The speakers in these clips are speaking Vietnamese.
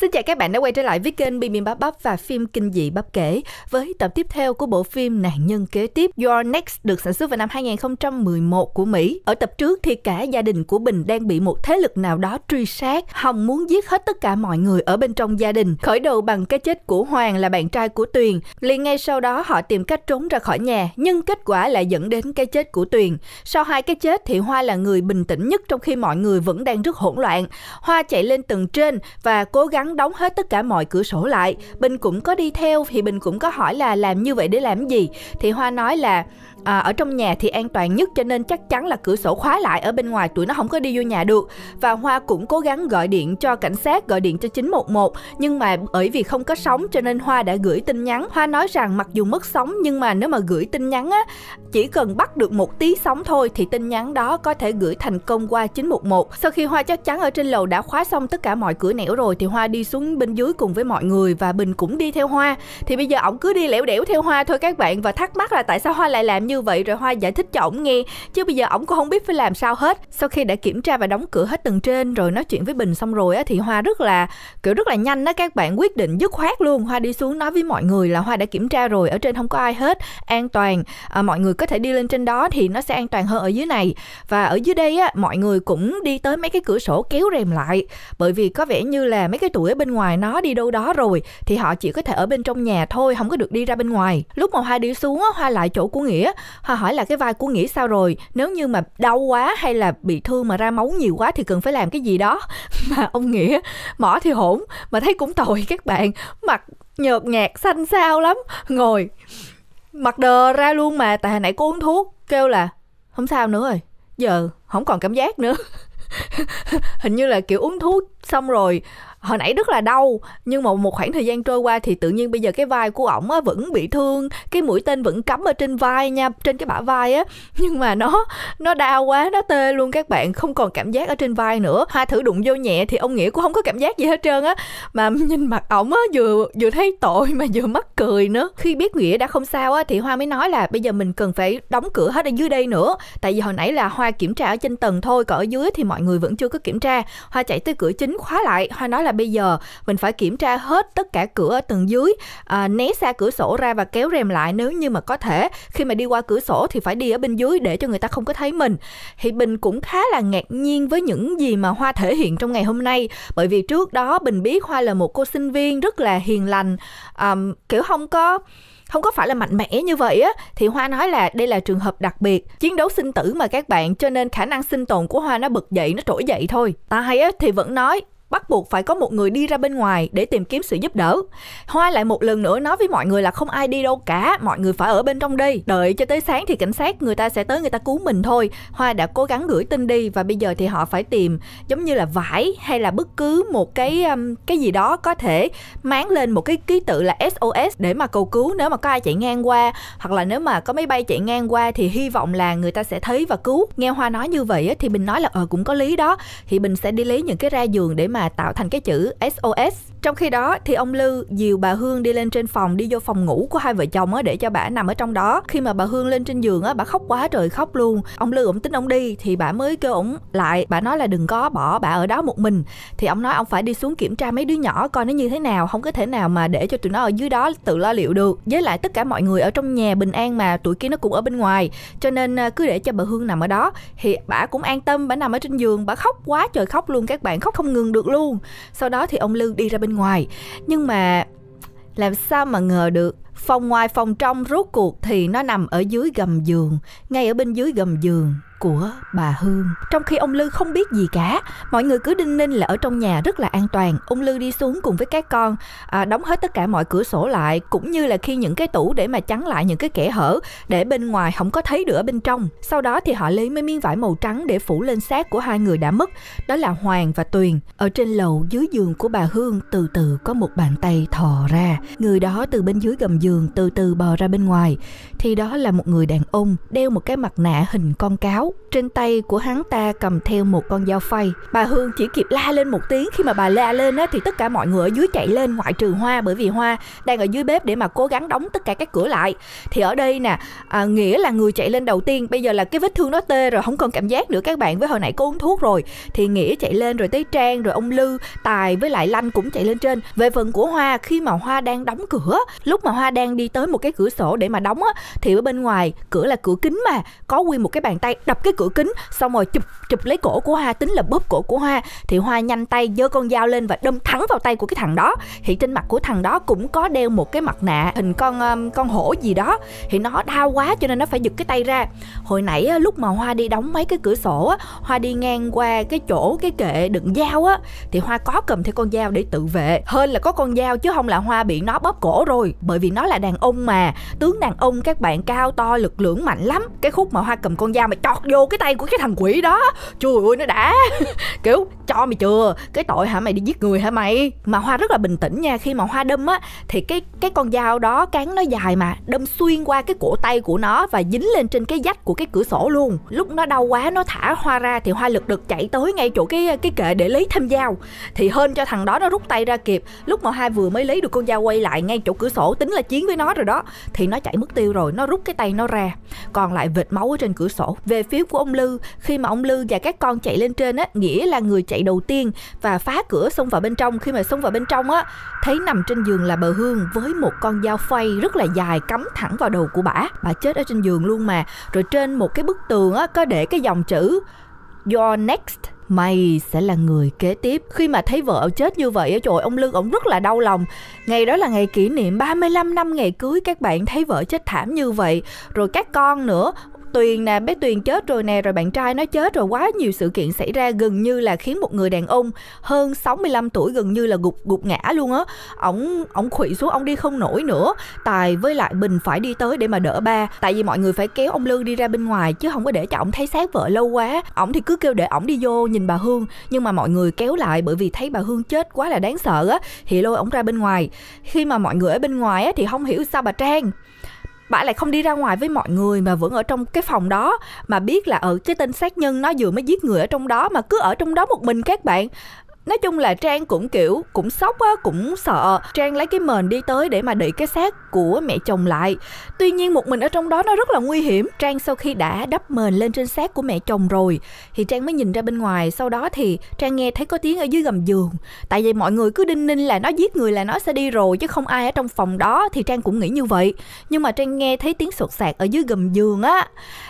Xin chào các bạn đã quay trở lại với kênh Bim Bim Bắp Bắp và phim kinh dị bắp kể với tập tiếp theo của bộ phim Nạn nhân kế tiếp Your Next được sản xuất vào năm 2011 của Mỹ. Ở tập trước thì cả gia đình của Bình đang bị một thế lực nào đó truy sát. Hồng muốn giết hết tất cả mọi người ở bên trong gia đình, khởi đầu bằng cái chết của Hoàng là bạn trai của Tuyền. Liền ngay sau đó họ tìm cách trốn ra khỏi nhà, nhưng kết quả lại dẫn đến cái chết của Tuyền. Sau hai cái chết thì Hoa là người bình tĩnh nhất trong khi mọi người vẫn đang rất hỗn loạn. Hoa chạy lên tầng trên và cố gắng chắn đóng hết tất cả mọi cửa sổ lại bình cũng có đi theo thì bình cũng có hỏi là làm như vậy để làm gì thì hoa nói là à, ở trong nhà thì an toàn nhất cho nên chắc chắn là cửa sổ khóa lại ở bên ngoài tụi nó không có đi vô nhà được và hoa cũng cố gắng gọi điện cho cảnh sát gọi điện cho 911 nhưng mà bởi vì không có sóng cho nên hoa đã gửi tin nhắn hoa nói rằng mặc dù mất sóng nhưng mà nếu mà gửi tin nhắn á chỉ cần bắt được một tí sóng thôi thì tin nhắn đó có thể gửi thành công qua 911. Sau khi Hoa chắc chắn ở trên lầu đã khóa xong tất cả mọi cửa nẻo rồi thì Hoa đi xuống bên dưới cùng với mọi người và Bình cũng đi theo Hoa. Thì bây giờ ổng cứ đi lẻo đẻo theo Hoa thôi các bạn và thắc mắc là tại sao Hoa lại làm như vậy rồi Hoa giải thích cho ổng nghe chứ bây giờ ổng cũng không biết phải làm sao hết. Sau khi đã kiểm tra và đóng cửa hết tầng trên rồi nói chuyện với Bình xong rồi á, thì Hoa rất là kiểu rất là nhanh đó các bạn quyết định dứt khoát luôn. Hoa đi xuống nói với mọi người là Hoa đã kiểm tra rồi ở trên không có ai hết, an toàn, à, mọi người có thể đi lên trên đó thì nó sẽ an toàn hơn ở dưới này và ở dưới đây á mọi người cũng đi tới mấy cái cửa sổ kéo rèm lại bởi vì có vẻ như là mấy cái tuổi ở bên ngoài nó đi đâu đó rồi thì họ chỉ có thể ở bên trong nhà thôi không có được đi ra bên ngoài lúc mà hoa đi xuống hoa lại chỗ của nghĩa hoa hỏi là cái vai của nghĩa sao rồi nếu như mà đau quá hay là bị thương mà ra máu nhiều quá thì cần phải làm cái gì đó mà ông nghĩa mỏ thì hổn mà thấy cũng tội các bạn mặt nhợt nhạt xanh xao lắm ngồi mặt đờ ra luôn mà tại hồi nãy cô uống thuốc kêu là không sao nữa rồi giờ không còn cảm giác nữa hình như là kiểu uống thuốc xong rồi hồi nãy rất là đau nhưng mà một khoảng thời gian trôi qua thì tự nhiên bây giờ cái vai của ổng vẫn bị thương cái mũi tên vẫn cắm ở trên vai nha trên cái bả vai á nhưng mà nó nó đau quá nó tê luôn các bạn không còn cảm giác ở trên vai nữa hoa thử đụng vô nhẹ thì ông nghĩa cũng không có cảm giác gì hết trơn á mà nhìn mặt ổng á vừa vừa thấy tội mà vừa mắc cười nữa khi biết nghĩa đã không sao á thì hoa mới nói là bây giờ mình cần phải đóng cửa hết ở dưới đây nữa tại vì hồi nãy là hoa kiểm tra ở trên tầng thôi còn ở dưới thì mọi người vẫn chưa có kiểm tra hoa chạy tới cửa chính khóa lại hoa nói là bây giờ mình phải kiểm tra hết tất cả cửa ở tầng dưới à, né xa cửa sổ ra và kéo rèm lại nếu như mà có thể khi mà đi qua cửa sổ thì phải đi ở bên dưới để cho người ta không có thấy mình thì bình cũng khá là ngạc nhiên với những gì mà hoa thể hiện trong ngày hôm nay bởi vì trước đó bình biết hoa là một cô sinh viên rất là hiền lành um, kiểu không có không có phải là mạnh mẽ như vậy á thì hoa nói là đây là trường hợp đặc biệt chiến đấu sinh tử mà các bạn cho nên khả năng sinh tồn của hoa nó bật dậy nó trỗi dậy thôi ta hay á thì vẫn nói bắt buộc phải có một người đi ra bên ngoài để tìm kiếm sự giúp đỡ. Hoa lại một lần nữa nói với mọi người là không ai đi đâu cả, mọi người phải ở bên trong đi, đợi cho tới sáng thì cảnh sát người ta sẽ tới người ta cứu mình thôi. Hoa đã cố gắng gửi tin đi và bây giờ thì họ phải tìm giống như là vải hay là bất cứ một cái um, cái gì đó có thể máng lên một cái ký tự là SOS để mà cầu cứu nếu mà có ai chạy ngang qua hoặc là nếu mà có máy bay chạy ngang qua thì hy vọng là người ta sẽ thấy và cứu. Nghe Hoa nói như vậy thì mình nói là ờ cũng có lý đó, thì mình sẽ đi lấy những cái ra giường để mà mà tạo thành cái chữ SOS. Trong khi đó thì ông Lư dìu bà Hương đi lên trên phòng đi vô phòng ngủ của hai vợ chồng á để cho bà nằm ở trong đó. Khi mà bà Hương lên trên giường á bà khóc quá trời khóc luôn. Ông Lư ổng tính ông đi thì bà mới kêu ổng lại, bà nói là đừng có bỏ bà ở đó một mình. Thì ông nói ông phải đi xuống kiểm tra mấy đứa nhỏ coi nó như thế nào, không có thể nào mà để cho tụi nó ở dưới đó tự lo liệu được. Với lại tất cả mọi người ở trong nhà bình an mà tụi kia nó cũng ở bên ngoài, cho nên à, cứ để cho bà Hương nằm ở đó thì bà cũng an tâm, bà nằm ở trên giường, bà khóc quá trời khóc luôn các bạn, khóc không ngừng được được luôn sau đó thì ông Lưu đi ra bên ngoài nhưng mà làm sao mà ngờ được phòng ngoài phòng trong rốt cuộc thì nó nằm ở dưới gầm giường ngay ở bên dưới gầm giường của bà Hương. Trong khi ông Lư không biết gì cả, mọi người cứ đinh ninh là ở trong nhà rất là an toàn. Ông Lư đi xuống cùng với các con, à, đóng hết tất cả mọi cửa sổ lại, cũng như là khi những cái tủ để mà chắn lại những cái kẻ hở để bên ngoài không có thấy được ở bên trong. Sau đó thì họ lấy mấy miếng vải màu trắng để phủ lên xác của hai người đã mất, đó là Hoàng và Tuyền. Ở trên lầu dưới giường của bà Hương từ từ có một bàn tay thò ra, người đó từ bên dưới gầm giường từ từ bò ra bên ngoài. Thì đó là một người đàn ông đeo một cái mặt nạ hình con cáo áo trên tay của hắn ta cầm theo một con dao phay bà hương chỉ kịp la lên một tiếng khi mà bà la lên á, thì tất cả mọi người ở dưới chạy lên ngoại trừ hoa bởi vì hoa đang ở dưới bếp để mà cố gắng đóng tất cả các cửa lại thì ở đây nè à, nghĩa là người chạy lên đầu tiên bây giờ là cái vết thương nó tê rồi không còn cảm giác nữa các bạn với hồi nãy cô uống thuốc rồi thì nghĩa chạy lên rồi tới trang rồi ông lư tài với lại lanh cũng chạy lên trên về phần của hoa khi mà hoa đang đóng cửa lúc mà hoa đang đi tới một cái cửa sổ để mà đóng á thì ở bên ngoài cửa là cửa kính mà có quy một cái bàn tay đập đập cái cửa kính xong rồi chụp chụp lấy cổ của hoa tính là bóp cổ của hoa thì hoa nhanh tay giơ con dao lên và đâm thẳng vào tay của cái thằng đó thì trên mặt của thằng đó cũng có đeo một cái mặt nạ hình con um, con hổ gì đó thì nó đau quá cho nên nó phải giật cái tay ra hồi nãy lúc mà hoa đi đóng mấy cái cửa sổ hoa đi ngang qua cái chỗ cái kệ đựng dao á thì hoa có cầm theo con dao để tự vệ hơn là có con dao chứ không là hoa bị nó bóp cổ rồi bởi vì nó là đàn ông mà tướng đàn ông các bạn cao to lực lưỡng mạnh lắm cái khúc mà hoa cầm con dao mà chọt vô cái tay của cái thằng quỷ đó trời ơi nó đã kiểu cho mày chưa cái tội hả mày đi giết người hả mày mà hoa rất là bình tĩnh nha khi mà hoa đâm á thì cái cái con dao đó cán nó dài mà đâm xuyên qua cái cổ tay của nó và dính lên trên cái vách của cái cửa sổ luôn lúc nó đau quá nó thả hoa ra thì hoa lực đực chạy tới ngay chỗ cái cái kệ để lấy thêm dao thì hơn cho thằng đó nó rút tay ra kịp lúc mà hoa vừa mới lấy được con dao quay lại ngay chỗ cửa sổ tính là chiến với nó rồi đó thì nó chạy mất tiêu rồi nó rút cái tay nó ra còn lại vệt máu ở trên cửa sổ về phía khiếu của ông Lư khi mà ông Lư và các con chạy lên trên á, nghĩa là người chạy đầu tiên và phá cửa xông vào bên trong. Khi mà xông vào bên trong á, thấy nằm trên giường là bờ Hương với một con dao phay rất là dài cắm thẳng vào đầu của bà. Bà chết ở trên giường luôn mà. Rồi trên một cái bức tường á, có để cái dòng chữ Your next mày sẽ là người kế tiếp khi mà thấy vợ chết như vậy á trời ông lương ổng rất là đau lòng ngày đó là ngày kỷ niệm 35 năm ngày cưới các bạn thấy vợ chết thảm như vậy rồi các con nữa Tuyền nè, bé Tuyền chết rồi nè, rồi bạn trai nó chết rồi, quá nhiều sự kiện xảy ra gần như là khiến một người đàn ông hơn 65 tuổi gần như là gục gục ngã luôn á. Ổng ổng khuỵu xuống ông đi không nổi nữa. Tài với lại Bình phải đi tới để mà đỡ ba, tại vì mọi người phải kéo ông lương đi ra bên ngoài chứ không có để cho ổng thấy xác vợ lâu quá. Ổng thì cứ kêu để ổng đi vô nhìn bà Hương, nhưng mà mọi người kéo lại bởi vì thấy bà Hương chết quá là đáng sợ á, thì lôi ổng ra bên ngoài. Khi mà mọi người ở bên ngoài á thì không hiểu sao bà Trang bạn lại không đi ra ngoài với mọi người mà vẫn ở trong cái phòng đó mà biết là ở ừ, cái tên sát nhân nó vừa mới giết người ở trong đó mà cứ ở trong đó một mình các bạn nói chung là trang cũng kiểu cũng sốc á cũng sợ trang lấy cái mền đi tới để mà đẩy cái xác của mẹ chồng lại tuy nhiên một mình ở trong đó nó rất là nguy hiểm trang sau khi đã đắp mền lên trên xác của mẹ chồng rồi thì trang mới nhìn ra bên ngoài sau đó thì trang nghe thấy có tiếng ở dưới gầm giường tại vì mọi người cứ đinh ninh là nó giết người là nó sẽ đi rồi chứ không ai ở trong phòng đó thì trang cũng nghĩ như vậy nhưng mà trang nghe thấy tiếng sột sạt ở dưới gầm giường á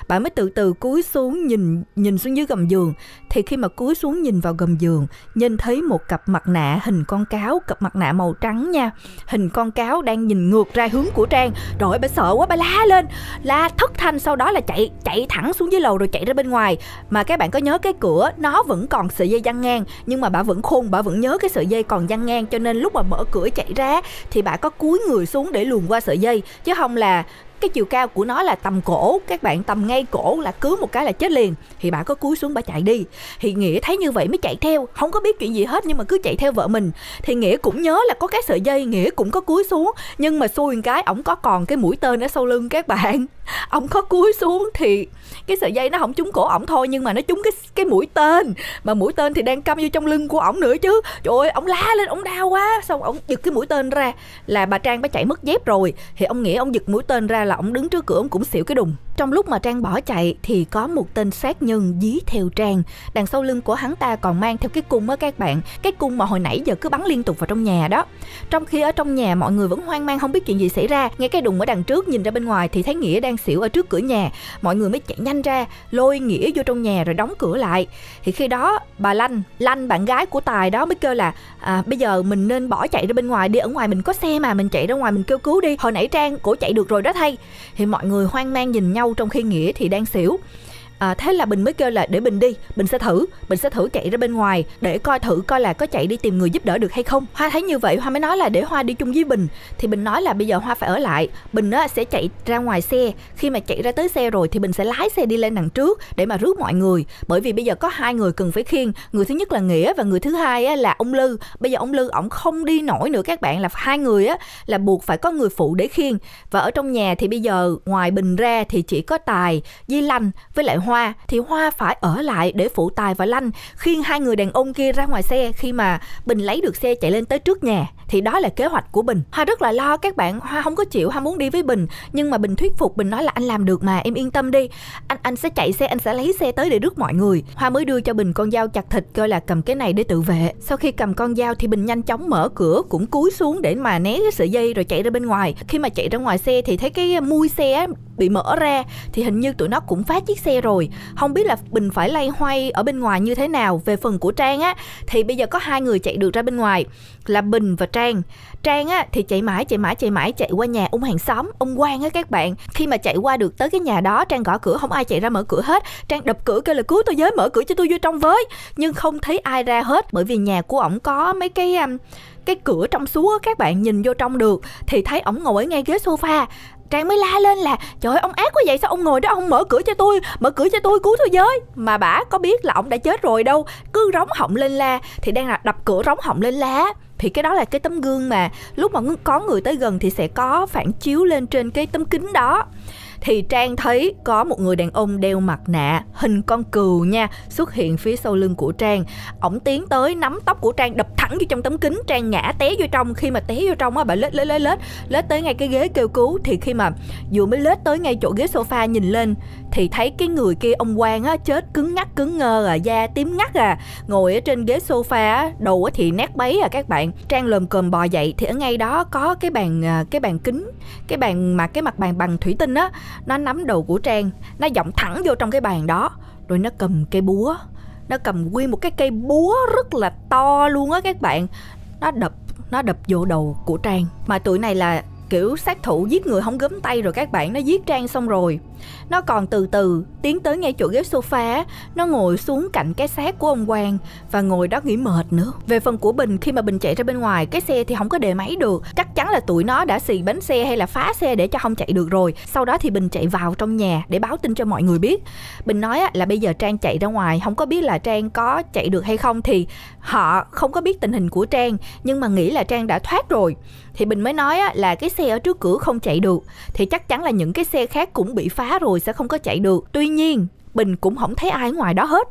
bạn mới từ từ cúi xuống nhìn nhìn xuống dưới gầm giường thì khi mà cúi xuống nhìn vào gầm giường nhìn thấy một cặp mặt nạ hình con cáo cặp mặt nạ màu trắng nha hình con cáo đang nhìn ngược ra hướng của trang rồi bà sợ quá bà la lên la thất thanh sau đó là chạy chạy thẳng xuống dưới lầu rồi chạy ra bên ngoài mà các bạn có nhớ cái cửa nó vẫn còn sợi dây dăng ngang nhưng mà bà vẫn khôn bà vẫn nhớ cái sợi dây còn dăng ngang cho nên lúc mà mở cửa chạy ra thì bà có cúi người xuống để luồn qua sợi dây chứ không là cái chiều cao của nó là tầm cổ các bạn tầm ngay cổ là cứ một cái là chết liền thì bà có cúi xuống bà chạy đi thì nghĩa thấy như vậy mới chạy theo không có biết chuyện gì hết nhưng mà cứ chạy theo vợ mình thì nghĩa cũng nhớ là có cái sợi dây nghĩa cũng có cúi xuống nhưng mà xui một cái ổng có còn cái mũi tên ở sau lưng các bạn ổng có cúi xuống thì cái sợi dây nó không trúng cổ ổng thôi nhưng mà nó trúng cái cái mũi tên mà mũi tên thì đang cắm vô trong lưng của ổng nữa chứ trời ơi ổng la lên ổng đau quá xong ổng giật cái mũi tên ra là bà trang bà chạy mất dép rồi thì ông nghĩa ông giật mũi tên ra là ổng đứng trước cửa ổng cũng xỉu cái đùng trong lúc mà trang bỏ chạy thì có một tên sát nhân dí theo trang đằng sau lưng của hắn ta còn mang theo cái cung á các bạn cái cung mà hồi nãy giờ cứ bắn liên tục vào trong nhà đó trong khi ở trong nhà mọi người vẫn hoang mang không biết chuyện gì xảy ra nghe cái đùng ở đằng trước nhìn ra bên ngoài thì thấy nghĩa đang xỉu ở trước cửa nhà mọi người mới chạy nhanh ra lôi nghĩa vô trong nhà rồi đóng cửa lại thì khi đó bà lanh lanh bạn gái của tài đó mới kêu là à, bây giờ mình nên bỏ chạy ra bên ngoài đi ở ngoài mình có xe mà mình chạy ra ngoài mình kêu cứu đi hồi nãy trang cổ chạy được rồi đó thay thì mọi người hoang mang nhìn nhau trong khi Nghĩa thì đang xỉu à, thế là bình mới kêu là để bình đi bình sẽ thử bình sẽ thử chạy ra bên ngoài để coi thử coi là có chạy đi tìm người giúp đỡ được hay không hoa thấy như vậy hoa mới nói là để hoa đi chung với bình thì bình nói là bây giờ hoa phải ở lại bình á sẽ chạy ra ngoài xe khi mà chạy ra tới xe rồi thì bình sẽ lái xe đi lên đằng trước để mà rước mọi người bởi vì bây giờ có hai người cần phải khiêng người thứ nhất là nghĩa và người thứ hai á, là ông lư bây giờ ông lư ổng không đi nổi nữa các bạn là hai người á là buộc phải có người phụ để khiêng và ở trong nhà thì bây giờ ngoài bình ra thì chỉ có tài di lanh với lại Hoa thì Hoa phải ở lại để phụ Tài và Lanh khiêng hai người đàn ông kia ra ngoài xe khi mà Bình lấy được xe chạy lên tới trước nhà thì đó là kế hoạch của Bình. Hoa rất là lo các bạn, Hoa không có chịu, Hoa muốn đi với Bình nhưng mà Bình thuyết phục Bình nói là anh làm được mà, em yên tâm đi. Anh anh sẽ chạy xe, anh sẽ lấy xe tới để rước mọi người. Hoa mới đưa cho Bình con dao chặt thịt coi là cầm cái này để tự vệ. Sau khi cầm con dao thì Bình nhanh chóng mở cửa cũng cúi xuống để mà né cái sợi dây rồi chạy ra bên ngoài. Khi mà chạy ra ngoài xe thì thấy cái mui xe bị mở ra thì hình như tụi nó cũng phá chiếc xe rồi rồi không biết là bình phải lay hoay ở bên ngoài như thế nào về phần của trang á thì bây giờ có hai người chạy được ra bên ngoài là bình và trang trang á thì chạy mãi chạy mãi chạy mãi chạy qua nhà ông hàng xóm ông quan á các bạn khi mà chạy qua được tới cái nhà đó trang gõ cửa không ai chạy ra mở cửa hết trang đập cửa kêu là cứu tôi với mở cửa cho tôi vô trong với nhưng không thấy ai ra hết bởi vì nhà của ổng có mấy cái um, cái cửa trong suốt các bạn nhìn vô trong được thì thấy ổng ngồi ở ngay ghế sofa Trang mới la lên là Trời ơi, ông ác quá vậy sao ông ngồi đó ông mở cửa cho tôi Mở cửa cho tôi cứu thế giới Mà bà có biết là ông đã chết rồi đâu Cứ rống họng lên la Thì đang là đập cửa rống họng lên la thì cái đó là cái tấm gương mà lúc mà có người tới gần thì sẽ có phản chiếu lên trên cái tấm kính đó thì Trang thấy có một người đàn ông đeo mặt nạ hình con cừu nha xuất hiện phía sau lưng của Trang. Ổng tiến tới nắm tóc của Trang đập thẳng vô trong tấm kính, Trang ngã té vô trong. Khi mà té vô trong á bà lết lết lết lết lết tới ngay cái ghế kêu cứu thì khi mà vừa mới lết tới ngay chỗ ghế sofa nhìn lên thì thấy cái người kia ông quan á chết cứng ngắc cứng ngơ à da tím ngắt à ngồi ở trên ghế sofa á đầu thì nát bấy à các bạn trang lồm cồm bò dậy thì ở ngay đó có cái bàn à, cái bàn kính cái bàn mà cái mặt bàn bằng thủy tinh á nó nắm đầu của trang nó giọng thẳng vô trong cái bàn đó rồi nó cầm cây búa nó cầm nguyên một cái cây búa rất là to luôn á các bạn nó đập nó đập vô đầu của trang mà tụi này là kiểu sát thủ giết người không gấm tay rồi các bạn nó giết trang xong rồi nó còn từ từ tiến tới ngay chỗ ghế sofa, nó ngồi xuống cạnh cái xác của ông Quang và ngồi đó nghỉ mệt nữa. Về phần của Bình khi mà Bình chạy ra bên ngoài, cái xe thì không có đề máy được, chắc chắn là tụi nó đã xì bánh xe hay là phá xe để cho không chạy được rồi. Sau đó thì Bình chạy vào trong nhà để báo tin cho mọi người biết. Bình nói là bây giờ Trang chạy ra ngoài, không có biết là Trang có chạy được hay không thì họ không có biết tình hình của Trang nhưng mà nghĩ là Trang đã thoát rồi. Thì Bình mới nói là cái xe ở trước cửa không chạy được thì chắc chắn là những cái xe khác cũng bị phá rồi sẽ không có chạy được tuy nhiên bình cũng không thấy ai ngoài đó hết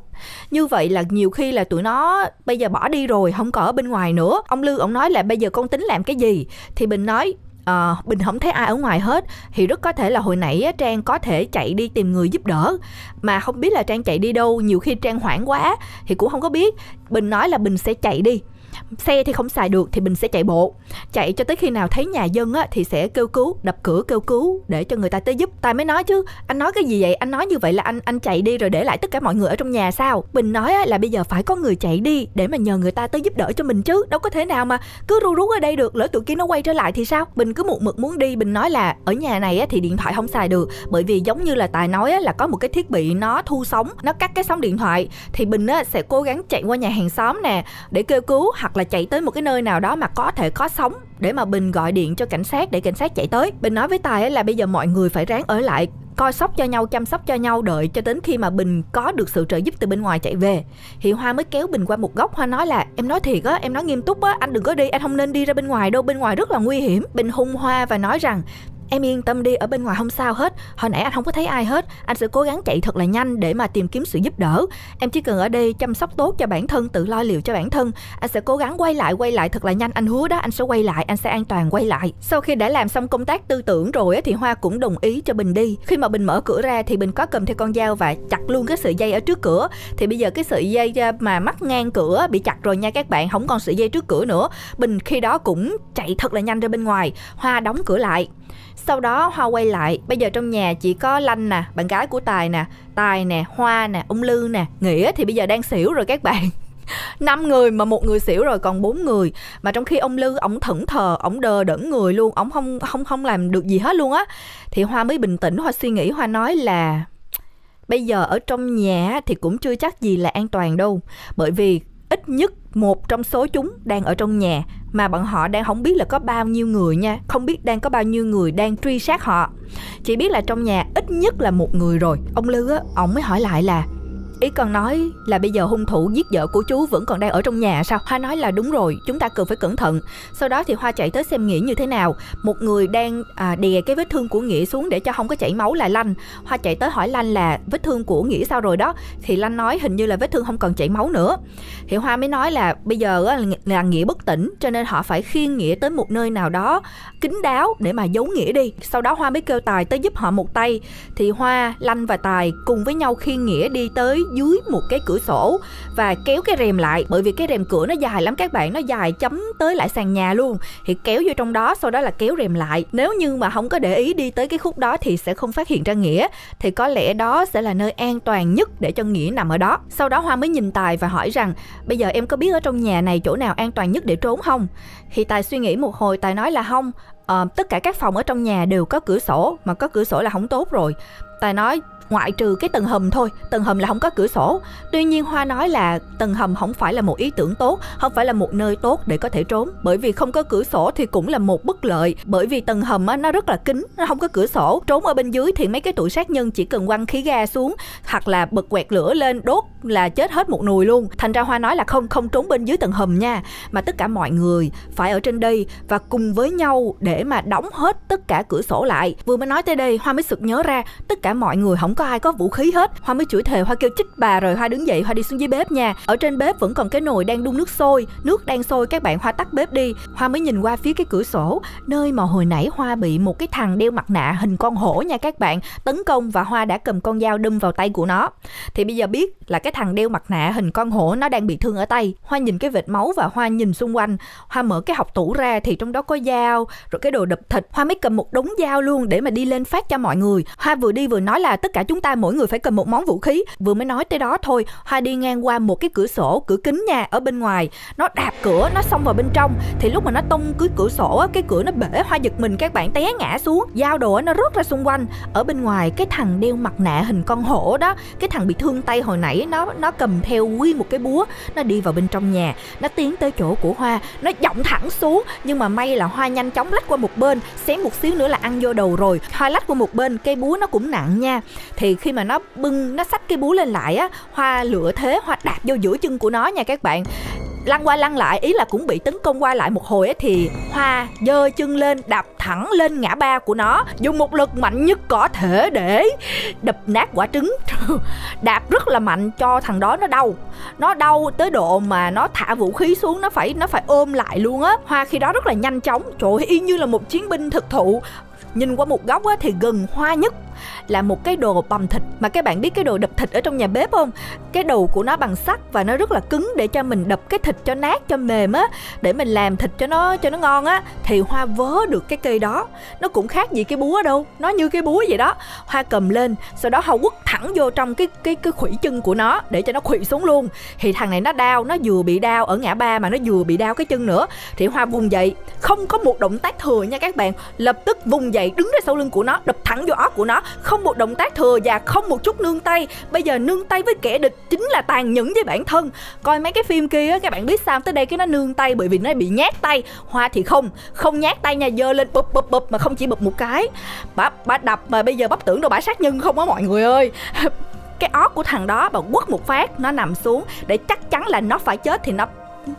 như vậy là nhiều khi là tụi nó bây giờ bỏ đi rồi không có ở bên ngoài nữa ông lưu ông nói là bây giờ con tính làm cái gì thì bình nói à, bình không thấy ai ở ngoài hết thì rất có thể là hồi nãy á, trang có thể chạy đi tìm người giúp đỡ mà không biết là trang chạy đi đâu nhiều khi trang hoảng quá thì cũng không có biết bình nói là bình sẽ chạy đi xe thì không xài được thì mình sẽ chạy bộ chạy cho tới khi nào thấy nhà dân á, thì sẽ kêu cứu đập cửa kêu cứu để cho người ta tới giúp tài mới nói chứ anh nói cái gì vậy anh nói như vậy là anh anh chạy đi rồi để lại tất cả mọi người ở trong nhà sao bình nói á, là bây giờ phải có người chạy đi để mà nhờ người ta tới giúp đỡ cho mình chứ đâu có thể nào mà cứ ru rú ở đây được lỡ tụi kia nó quay trở lại thì sao bình cứ một mực muốn đi bình nói là ở nhà này á, thì điện thoại không xài được bởi vì giống như là tài nói á, là có một cái thiết bị nó thu sóng nó cắt cái sóng điện thoại thì bình á, sẽ cố gắng chạy qua nhà hàng xóm nè để kêu cứu hoặc là chạy tới một cái nơi nào đó mà có thể có sóng để mà bình gọi điện cho cảnh sát để cảnh sát chạy tới bình nói với tài là bây giờ mọi người phải ráng ở lại coi sóc cho nhau chăm sóc cho nhau đợi cho đến khi mà bình có được sự trợ giúp từ bên ngoài chạy về thì hoa mới kéo bình qua một góc hoa nói là em nói thiệt á em nói nghiêm túc á anh đừng có đi anh không nên đi ra bên ngoài đâu bên ngoài rất là nguy hiểm bình hung hoa và nói rằng Em yên tâm đi, ở bên ngoài không sao hết. Hồi nãy anh không có thấy ai hết. Anh sẽ cố gắng chạy thật là nhanh để mà tìm kiếm sự giúp đỡ. Em chỉ cần ở đây chăm sóc tốt cho bản thân, tự lo liệu cho bản thân. Anh sẽ cố gắng quay lại, quay lại thật là nhanh. Anh hứa đó, anh sẽ quay lại, anh sẽ an toàn quay lại. Sau khi đã làm xong công tác tư tưởng rồi thì Hoa cũng đồng ý cho Bình đi. Khi mà Bình mở cửa ra thì Bình có cầm theo con dao và chặt luôn cái sợi dây ở trước cửa. Thì bây giờ cái sợi dây ờ, mà mắc ngang cửa bị chặt rồi nha các bạn, không còn sợi dây trước cửa nữa. Bình khi đó cũng chạy thật là nhanh ra bên ngoài. Hoa đóng cửa lại sau đó hoa quay lại bây giờ trong nhà chỉ có lanh nè bạn gái của tài nè tài nè hoa nè ông lư nè nghĩa thì bây giờ đang xỉu rồi các bạn năm người mà một người xỉu rồi còn bốn người mà trong khi ông lư ổng thẫn thờ ổng đờ đẫn người luôn ổng không không không làm được gì hết luôn á thì hoa mới bình tĩnh hoa suy nghĩ hoa nói là bây giờ ở trong nhà thì cũng chưa chắc gì là an toàn đâu bởi vì ít nhất một trong số chúng đang ở trong nhà mà bọn họ đang không biết là có bao nhiêu người nha không biết đang có bao nhiêu người đang truy sát họ chỉ biết là trong nhà ít nhất là một người rồi ông lư á ổng mới hỏi lại là Ý còn nói là bây giờ hung thủ giết vợ của chú vẫn còn đang ở trong nhà sao? Hoa nói là đúng rồi, chúng ta cần phải cẩn thận. Sau đó thì Hoa chạy tới xem Nghĩa như thế nào. Một người đang à, đè cái vết thương của Nghĩa xuống để cho không có chảy máu là Lanh. Hoa chạy tới hỏi Lanh là vết thương của Nghĩa sao rồi đó? Thì Lanh nói hình như là vết thương không còn chảy máu nữa. Thì Hoa mới nói là bây giờ là Nghĩa bất tỉnh cho nên họ phải khiêng Nghĩa tới một nơi nào đó kín đáo để mà giấu Nghĩa đi. Sau đó Hoa mới kêu Tài tới giúp họ một tay. Thì Hoa, Lanh và Tài cùng với nhau khiêng Nghĩa đi tới dưới một cái cửa sổ và kéo cái rèm lại bởi vì cái rèm cửa nó dài lắm các bạn nó dài chấm tới lại sàn nhà luôn thì kéo vô trong đó sau đó là kéo rèm lại nếu như mà không có để ý đi tới cái khúc đó thì sẽ không phát hiện ra nghĩa thì có lẽ đó sẽ là nơi an toàn nhất để cho nghĩa nằm ở đó sau đó hoa mới nhìn tài và hỏi rằng bây giờ em có biết ở trong nhà này chỗ nào an toàn nhất để trốn không thì tài suy nghĩ một hồi tài nói là không à, tất cả các phòng ở trong nhà đều có cửa sổ mà có cửa sổ là không tốt rồi tài nói ngoại trừ cái tầng hầm thôi tầng hầm là không có cửa sổ tuy nhiên hoa nói là tầng hầm không phải là một ý tưởng tốt không phải là một nơi tốt để có thể trốn bởi vì không có cửa sổ thì cũng là một bất lợi bởi vì tầng hầm nó rất là kín nó không có cửa sổ trốn ở bên dưới thì mấy cái tụi sát nhân chỉ cần quăng khí ga xuống hoặc là bật quẹt lửa lên đốt là chết hết một nùi luôn thành ra hoa nói là không không trốn bên dưới tầng hầm nha mà tất cả mọi người phải ở trên đây và cùng với nhau để mà đóng hết tất cả cửa sổ lại vừa mới nói tới đây hoa mới sực nhớ ra tất cả mọi người không có ai có vũ khí hết hoa mới chửi thề hoa kêu chích bà rồi hoa đứng dậy hoa đi xuống dưới bếp nha ở trên bếp vẫn còn cái nồi đang đun nước sôi nước đang sôi các bạn hoa tắt bếp đi hoa mới nhìn qua phía cái cửa sổ nơi mà hồi nãy hoa bị một cái thằng đeo mặt nạ hình con hổ nha các bạn tấn công và hoa đã cầm con dao đâm vào tay của nó thì bây giờ biết là cái thằng đeo mặt nạ hình con hổ nó đang bị thương ở tay hoa nhìn cái vệt máu và hoa nhìn xung quanh hoa mở cái hộc tủ ra thì trong đó có dao rồi cái đồ đập thịt hoa mới cầm một đống dao luôn để mà đi lên phát cho mọi người hoa vừa đi vừa nói là tất cả chúng ta mỗi người phải cầm một món vũ khí vừa mới nói tới đó thôi hoa đi ngang qua một cái cửa sổ cửa kính nhà ở bên ngoài nó đạp cửa nó xông vào bên trong thì lúc mà nó tung cái cửa sổ cái cửa nó bể hoa giật mình các bạn té ngã xuống dao đồ nó rớt ra xung quanh ở bên ngoài cái thằng đeo mặt nạ hình con hổ đó cái thằng bị thương tay hồi nãy nó nó cầm theo quy một cái búa nó đi vào bên trong nhà nó tiến tới chỗ của hoa nó giọng thẳng xuống nhưng mà may là hoa nhanh chóng lách qua một bên xém một xíu nữa là ăn vô đầu rồi hoa lách qua một bên cây búa nó cũng nặng nha thì khi mà nó bưng nó xách cái búa lên lại á hoa lửa thế hoa đạp vô giữa chân của nó nha các bạn lăn qua lăn lại ý là cũng bị tấn công qua lại một hồi ấy thì hoa giơ chân lên đạp thẳng lên ngã ba của nó dùng một lực mạnh nhất có thể để đập nát quả trứng đạp rất là mạnh cho thằng đó nó đau nó đau tới độ mà nó thả vũ khí xuống nó phải nó phải ôm lại luôn á hoa khi đó rất là nhanh chóng trời ơi y như là một chiến binh thực thụ nhìn qua một góc á, thì gần hoa nhất là một cái đồ bầm thịt mà các bạn biết cái đồ đập thịt ở trong nhà bếp không cái đầu của nó bằng sắt và nó rất là cứng để cho mình đập cái thịt cho nát cho mềm á để mình làm thịt cho nó cho nó ngon á thì hoa vớ được cái cây đó nó cũng khác gì cái búa đâu nó như cái búa vậy đó hoa cầm lên sau đó hoa quất thẳng vô trong cái cái cái khuỷu chân của nó để cho nó khuỵu xuống luôn thì thằng này nó đau nó vừa bị đau ở ngã ba mà nó vừa bị đau cái chân nữa thì hoa vùng dậy không có một động tác thừa nha các bạn lập tức vùng dậy đứng ra sau lưng của nó đập thẳng vô óc của nó không một động tác thừa và không một chút nương tay bây giờ nương tay với kẻ địch chính là tàn nhẫn với bản thân coi mấy cái phim kia các bạn biết sao tới đây cái nó nương tay bởi vì nó bị nhát tay hoa thì không không nhát tay nha dơ lên bụp bụp bụp mà không chỉ bụp một cái bà, bà đập mà bây giờ bắp tưởng đâu bả sát nhân không á mọi người ơi cái óc của thằng đó bà quất một phát nó nằm xuống để chắc chắn là nó phải chết thì nó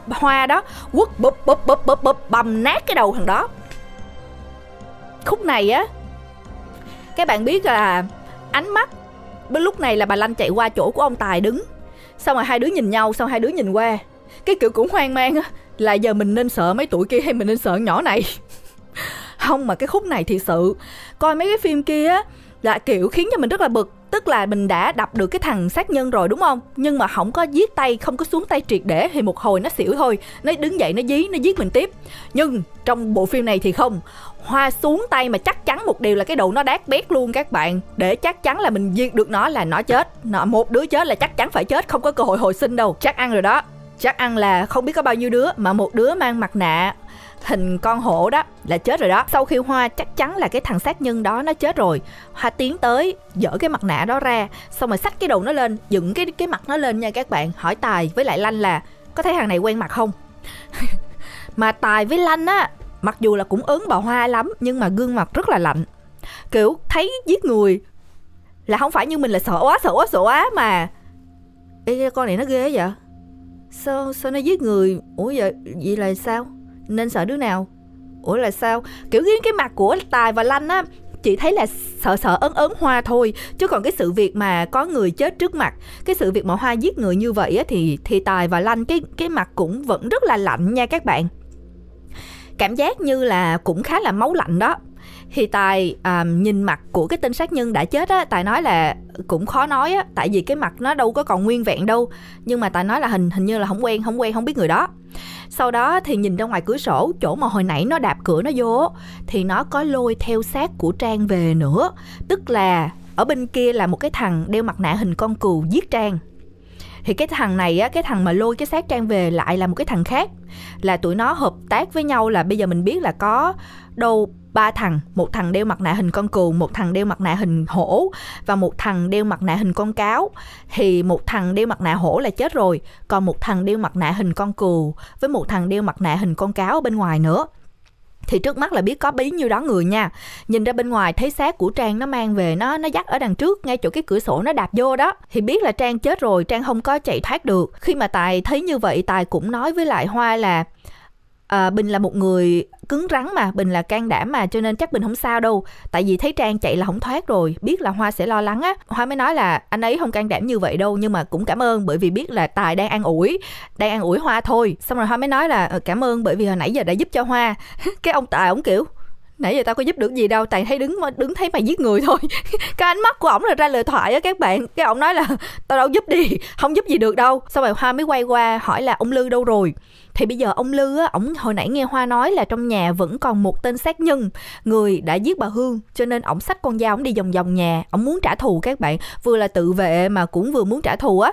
hoa đó quất bụp bụp bụp bụp bụp bầm nát cái đầu thằng đó khúc này á các bạn biết là ánh mắt bên lúc này là bà lanh chạy qua chỗ của ông tài đứng xong rồi hai đứa nhìn nhau xong hai đứa nhìn qua cái kiểu cũng hoang mang á là giờ mình nên sợ mấy tuổi kia hay mình nên sợ nhỏ này không mà cái khúc này thì sự coi mấy cái phim kia á là kiểu khiến cho mình rất là bực tức là mình đã đập được cái thằng sát nhân rồi đúng không nhưng mà không có giết tay không có xuống tay triệt để thì một hồi nó xỉu thôi nó đứng dậy nó dí nó giết mình tiếp nhưng trong bộ phim này thì không hoa xuống tay mà chắc chắn một điều là cái đầu nó đát bét luôn các bạn để chắc chắn là mình diệt được nó là nó chết nó một đứa chết là chắc chắn phải chết không có cơ hội hồi sinh đâu chắc ăn rồi đó chắc ăn là không biết có bao nhiêu đứa mà một đứa mang mặt nạ hình con hổ đó là chết rồi đó sau khi hoa chắc chắn là cái thằng sát nhân đó nó chết rồi hoa tiến tới dỡ cái mặt nạ đó ra xong rồi xách cái đầu nó lên dựng cái cái mặt nó lên nha các bạn hỏi tài với lại lanh là có thấy thằng này quen mặt không mà tài với lanh á mặc dù là cũng ớn bà hoa lắm nhưng mà gương mặt rất là lạnh kiểu thấy giết người là không phải như mình là sợ quá sợ quá sợ quá mà Ê, con này nó ghê vậy sao sao nó giết người ủa vậy vậy là sao nên sợ đứa nào ủa là sao kiểu cái cái mặt của tài và lanh á chỉ thấy là sợ sợ ấn ấn hoa thôi chứ còn cái sự việc mà có người chết trước mặt cái sự việc mà hoa giết người như vậy á thì thì tài và lanh cái cái mặt cũng vẫn rất là lạnh nha các bạn cảm giác như là cũng khá là máu lạnh đó thì tài um, nhìn mặt của cái tên sát nhân đã chết á tài nói là cũng khó nói á tại vì cái mặt nó đâu có còn nguyên vẹn đâu nhưng mà tài nói là hình hình như là không quen không quen không biết người đó sau đó thì nhìn ra ngoài cửa sổ chỗ mà hồi nãy nó đạp cửa nó vô thì nó có lôi theo xác của trang về nữa tức là ở bên kia là một cái thằng đeo mặt nạ hình con cừu giết trang thì cái thằng này á cái thằng mà lôi cái xác trang về lại là một cái thằng khác là tụi nó hợp tác với nhau là bây giờ mình biết là có đâu ba thằng một thằng đeo mặt nạ hình con cừu một thằng đeo mặt nạ hình hổ và một thằng đeo mặt nạ hình con cáo thì một thằng đeo mặt nạ hổ là chết rồi còn một thằng đeo mặt nạ hình con cừu với một thằng đeo mặt nạ hình con cáo ở bên ngoài nữa thì trước mắt là biết có bấy nhiêu đó người nha nhìn ra bên ngoài thấy xác của trang nó mang về nó nó dắt ở đằng trước ngay chỗ cái cửa sổ nó đạp vô đó thì biết là trang chết rồi trang không có chạy thoát được khi mà tài thấy như vậy tài cũng nói với lại hoa là à, bình là một người cứng rắn mà bình là can đảm mà cho nên chắc bình không sao đâu tại vì thấy trang chạy là không thoát rồi biết là hoa sẽ lo lắng á hoa mới nói là anh ấy không can đảm như vậy đâu nhưng mà cũng cảm ơn bởi vì biết là tài đang an ủi đang an ủi hoa thôi xong rồi hoa mới nói là ờ, cảm ơn bởi vì hồi nãy giờ đã giúp cho hoa cái ông tài ổng kiểu nãy giờ tao có giúp được gì đâu tại thấy đứng đứng thấy mày giết người thôi cái ánh mắt của ổng là ra lời thoại á các bạn cái ổng nói là tao đâu giúp đi không giúp gì được đâu xong rồi hoa mới quay qua hỏi là ông lư đâu rồi thì bây giờ ông lư á ổng hồi nãy nghe hoa nói là trong nhà vẫn còn một tên sát nhân người đã giết bà hương cho nên ổng xách con dao ổng đi vòng vòng nhà ổng muốn trả thù các bạn vừa là tự vệ mà cũng vừa muốn trả thù á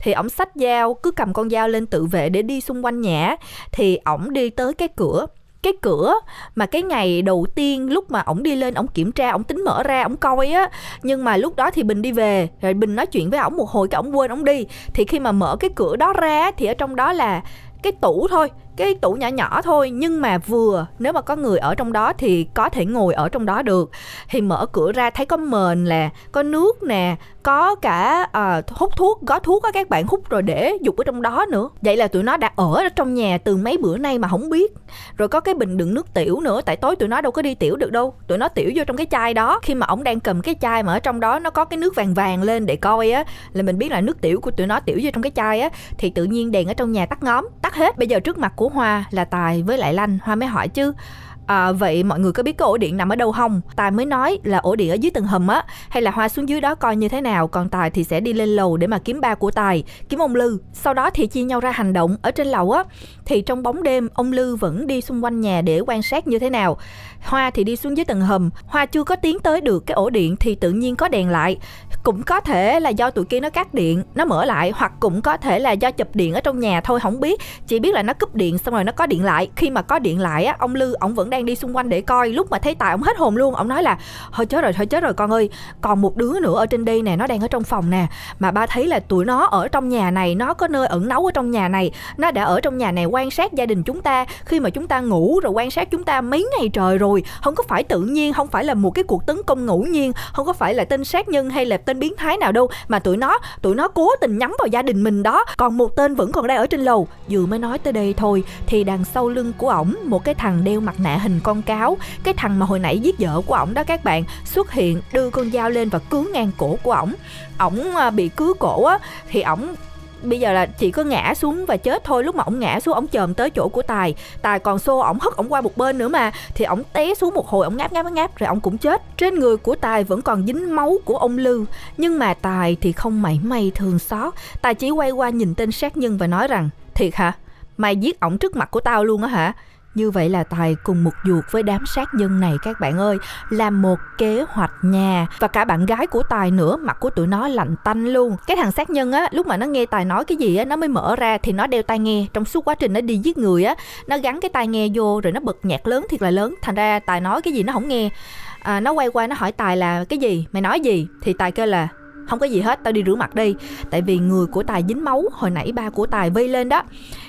thì ổng xách dao cứ cầm con dao lên tự vệ để đi xung quanh nhà thì ổng đi tới cái cửa cái cửa mà cái ngày đầu tiên lúc mà ổng đi lên ổng kiểm tra ổng tính mở ra ổng coi á nhưng mà lúc đó thì bình đi về rồi bình nói chuyện với ổng một hồi cái ổng quên ổng đi thì khi mà mở cái cửa đó ra thì ở trong đó là cái tủ thôi cái tủ nhỏ nhỏ thôi nhưng mà vừa nếu mà có người ở trong đó thì có thể ngồi ở trong đó được thì mở cửa ra thấy có mền là có nước nè có cả uh, hút thuốc gói thuốc á các bạn hút rồi để dục ở trong đó nữa vậy là tụi nó đã ở trong nhà từ mấy bữa nay mà không biết rồi có cái bình đựng nước tiểu nữa tại tối tụi nó đâu có đi tiểu được đâu tụi nó tiểu vô trong cái chai đó khi mà ổng đang cầm cái chai mà ở trong đó nó có cái nước vàng vàng lên để coi á là mình biết là nước tiểu của tụi nó tiểu vô trong cái chai á thì tự nhiên đèn ở trong nhà tắt ngóm tắt hết bây giờ trước mặt của hoa là tài với lại lanh hoa mới hỏi chứ à, vậy mọi người có biết cái ổ điện nằm ở đâu không tài mới nói là ổ điện ở dưới tầng hầm á hay là hoa xuống dưới đó coi như thế nào còn tài thì sẽ đi lên lầu để mà kiếm ba của tài kiếm ông lư sau đó thì chia nhau ra hành động ở trên lầu á thì trong bóng đêm ông lư vẫn đi xung quanh nhà để quan sát như thế nào hoa thì đi xuống dưới tầng hầm hoa chưa có tiến tới được cái ổ điện thì tự nhiên có đèn lại cũng có thể là do tụi kia nó cắt điện nó mở lại hoặc cũng có thể là do chụp điện ở trong nhà thôi không biết chỉ biết là nó cúp điện xong rồi nó có điện lại khi mà có điện lại á ông lư ông vẫn đang đi xung quanh để coi lúc mà thấy tài ông hết hồn luôn ông nói là thôi chết rồi thôi chết rồi con ơi còn một đứa nữa ở trên đây nè nó đang ở trong phòng nè mà ba thấy là tụi nó ở trong nhà này nó có nơi ẩn náu ở trong nhà này nó đã ở trong nhà này quan sát gia đình chúng ta khi mà chúng ta ngủ rồi quan sát chúng ta mấy ngày trời rồi không có phải tự nhiên không phải là một cái cuộc tấn công ngẫu nhiên không có phải là tên sát nhân hay là tên tên biến thái nào đâu mà tụi nó tụi nó cố tình nhắm vào gia đình mình đó còn một tên vẫn còn đang ở trên lầu vừa mới nói tới đây thôi thì đằng sau lưng của ổng một cái thằng đeo mặt nạ hình con cáo cái thằng mà hồi nãy giết vợ của ổng đó các bạn xuất hiện đưa con dao lên và cứ ngang cổ của ổng ổng à, bị cứ cổ á thì ổng bây giờ là chỉ có ngã xuống và chết thôi lúc mà ổng ngã xuống ổng chồm tới chỗ của tài tài còn xô ổng hất ổng qua một bên nữa mà thì ổng té xuống một hồi ổng ngáp ngáp ngáp rồi ổng cũng chết trên người của tài vẫn còn dính máu của ông lư nhưng mà tài thì không mảy may thương xót tài chỉ quay qua nhìn tên sát nhân và nói rằng thiệt hả mày giết ổng trước mặt của tao luôn á hả như vậy là Tài cùng một ruột với đám sát nhân này các bạn ơi làm một kế hoạch nhà Và cả bạn gái của Tài nữa Mặt của tụi nó lạnh tanh luôn Cái thằng sát nhân á lúc mà nó nghe Tài nói cái gì á Nó mới mở ra thì nó đeo tai nghe Trong suốt quá trình nó đi giết người á Nó gắn cái tai nghe vô rồi nó bật nhạc lớn thiệt là lớn Thành ra Tài nói cái gì nó không nghe à, Nó quay qua nó hỏi Tài là cái gì Mày nói gì Thì Tài kêu là không có gì hết tao đi rửa mặt đi tại vì người của tài dính máu hồi nãy ba của tài vây lên đó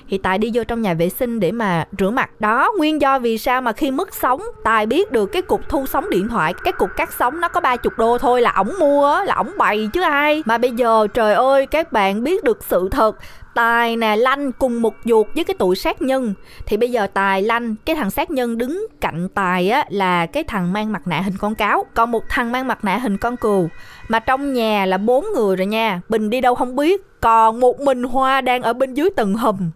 thì tài đi vô trong nhà vệ sinh để mà rửa mặt đó nguyên do vì sao mà khi mất sóng tài biết được cái cục thu sóng điện thoại cái cục cắt sóng nó có ba chục đô thôi là ổng mua là ổng bày chứ ai mà bây giờ trời ơi các bạn biết được sự thật tài nè lanh cùng một ruột với cái tụi sát nhân thì bây giờ tài lanh cái thằng sát nhân đứng cạnh tài á là cái thằng mang mặt nạ hình con cáo còn một thằng mang mặt nạ hình con cừu mà trong nhà là bốn người rồi nha bình đi đâu không biết còn một mình hoa đang ở bên dưới tầng hầm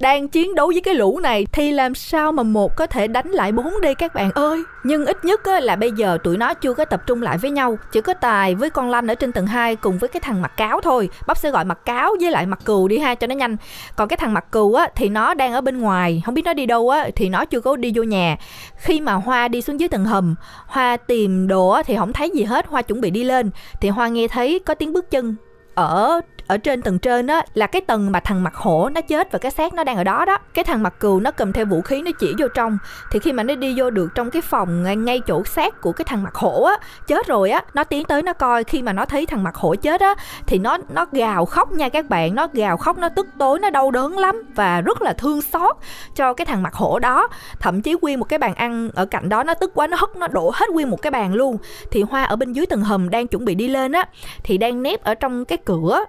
đang chiến đấu với cái lũ này thì làm sao mà một có thể đánh lại bốn đi các bạn ơi nhưng ít nhất là bây giờ tụi nó chưa có tập trung lại với nhau chỉ có tài với con lanh ở trên tầng 2 cùng với cái thằng mặt cáo thôi bắp sẽ gọi mặt cáo với lại mặt cừu đi ha cho nó nhanh còn cái thằng mặt cừu á thì nó đang ở bên ngoài không biết nó đi đâu á thì nó chưa có đi vô nhà khi mà hoa đi xuống dưới tầng hầm hoa tìm đồ thì không thấy gì hết hoa chuẩn bị đi lên thì hoa nghe thấy có tiếng bước chân ở ở trên tầng trên á là cái tầng mà thằng mặt hổ nó chết và cái xác nó đang ở đó đó cái thằng mặt cừu nó cầm theo vũ khí nó chỉ vô trong thì khi mà nó đi vô được trong cái phòng ngay, ngay chỗ xác của cái thằng mặt hổ á chết rồi á nó tiến tới nó coi khi mà nó thấy thằng mặt hổ chết á thì nó nó gào khóc nha các bạn nó gào khóc nó tức tối nó đau đớn lắm và rất là thương xót cho cái thằng mặt hổ đó thậm chí quy một cái bàn ăn ở cạnh đó nó tức quá nó hất nó đổ hết quyên một cái bàn luôn thì hoa ở bên dưới tầng hầm đang chuẩn bị đi lên á thì đang nép ở trong cái cửa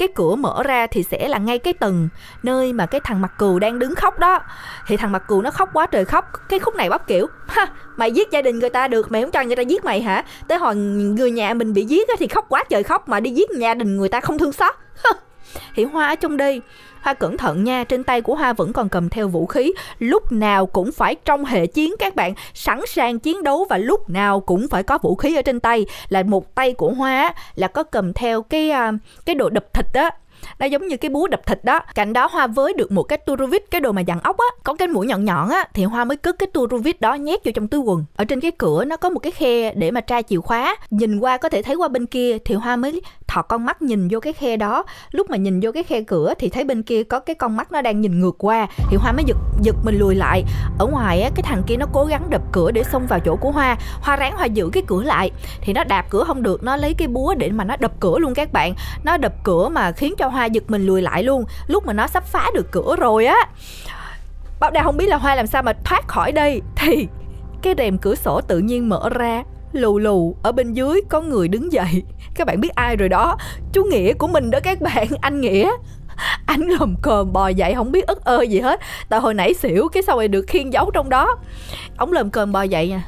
cái cửa mở ra thì sẽ là ngay cái tầng nơi mà cái thằng mặt cừu đang đứng khóc đó thì thằng mặt cừu nó khóc quá trời khóc cái khúc này bắp kiểu ha mày giết gia đình người ta được mày không cho người ta giết mày hả tới hồi người nhà mình bị giết thì khóc quá trời khóc mà đi giết gia đình người ta không thương xót thì hoa ở trong đây Hoa cẩn thận nha, trên tay của Hoa vẫn còn cầm theo vũ khí, lúc nào cũng phải trong hệ chiến các bạn, sẵn sàng chiến đấu và lúc nào cũng phải có vũ khí ở trên tay. Là một tay của Hoa là có cầm theo cái à, cái đồ đập thịt á nó giống như cái búa đập thịt đó cạnh đó hoa với được một cái tua cái đồ mà dặn ốc á có cái mũi nhọn nhọn á thì hoa mới cất cái tua đó nhét vô trong túi quần ở trên cái cửa nó có một cái khe để mà tra chìa khóa nhìn qua có thể thấy qua bên kia thì hoa mới thọ con mắt nhìn vô cái khe đó lúc mà nhìn vô cái khe cửa thì thấy bên kia có cái con mắt nó đang nhìn ngược qua thì hoa mới giật giật mình lùi lại ở ngoài á cái thằng kia nó cố gắng đập cửa để xông vào chỗ của hoa hoa ráng hoa giữ cái cửa lại thì nó đạp cửa không được nó lấy cái búa để mà nó đập cửa luôn các bạn nó đập cửa mà khiến cho Hoa giật mình lùi lại luôn Lúc mà nó sắp phá được cửa rồi á Bảo Đào không biết là Hoa làm sao mà thoát khỏi đây Thì cái rèm cửa sổ tự nhiên mở ra lù lù ở bên dưới có người đứng dậy các bạn biết ai rồi đó chú nghĩa của mình đó các bạn anh nghĩa anh lồm cồm bò dậy không biết ức ơ gì hết tại hồi nãy xỉu cái sau này được khiên giấu trong đó ông lồm cồm bò dậy nha